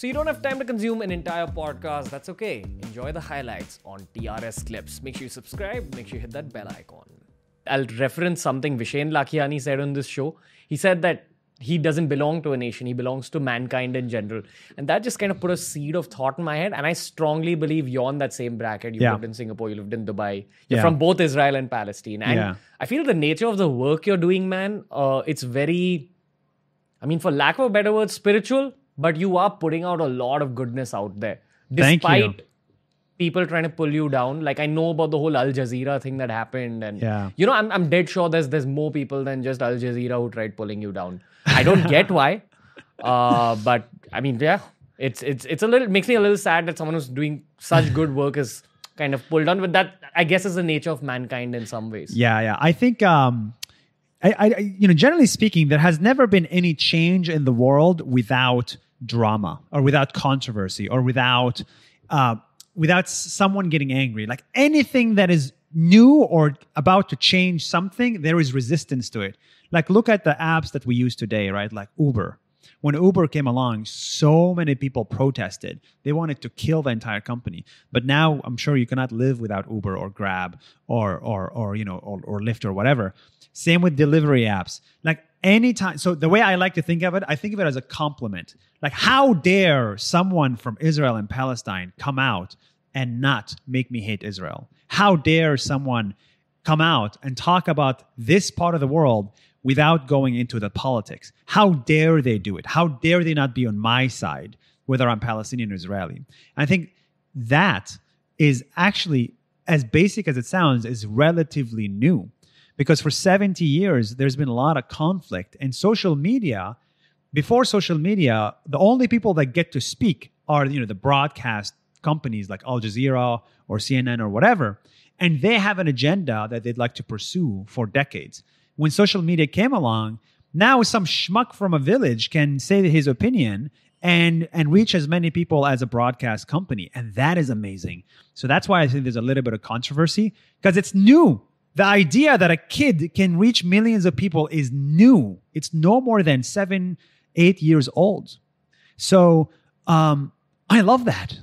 So you don't have time to consume an entire podcast, that's okay. Enjoy the highlights on TRS Clips. Make sure you subscribe, make sure you hit that bell icon. I'll reference something Vishen Lakhiani said on this show. He said that he doesn't belong to a nation, he belongs to mankind in general. And that just kind of put a seed of thought in my head. And I strongly believe you're on that same bracket. You yeah. lived in Singapore, you lived in Dubai, you're yeah. from both Israel and Palestine. And yeah. I feel the nature of the work you're doing, man, uh, it's very, I mean, for lack of a better word, spiritual but you are putting out a lot of goodness out there despite people trying to pull you down like i know about the whole al jazeera thing that happened and yeah. you know I'm, I'm dead sure there's there's more people than just al jazeera who tried pulling you down i don't get why uh, but i mean yeah it's it's it's a little makes me a little sad that someone who's doing such good work is kind of pulled down but that i guess is the nature of mankind in some ways yeah yeah i think um I, I, you know, generally speaking, there has never been any change in the world without drama or without controversy or without uh, without someone getting angry. Like anything that is new or about to change something, there is resistance to it. Like look at the apps that we use today, right? Like Uber. When Uber came along, so many people protested. They wanted to kill the entire company. But now I'm sure you cannot live without Uber or Grab or or or you know or, or Lyft or whatever. Same with delivery apps. Like anytime so the way i like to think of it i think of it as a compliment like how dare someone from israel and palestine come out and not make me hate israel how dare someone come out and talk about this part of the world without going into the politics how dare they do it how dare they not be on my side whether i'm palestinian or israeli i think that is actually as basic as it sounds is relatively new because for 70 years there's been a lot of conflict and social media before social media the only people that get to speak are you know the broadcast companies like al jazeera or cnn or whatever and they have an agenda that they'd like to pursue for decades when social media came along now some schmuck from a village can say his opinion and and reach as many people as a broadcast company and that is amazing so that's why i think there's a little bit of controversy because it's new the idea that a kid can reach millions of people is new. It's no more than seven, eight years old. So um, I love that.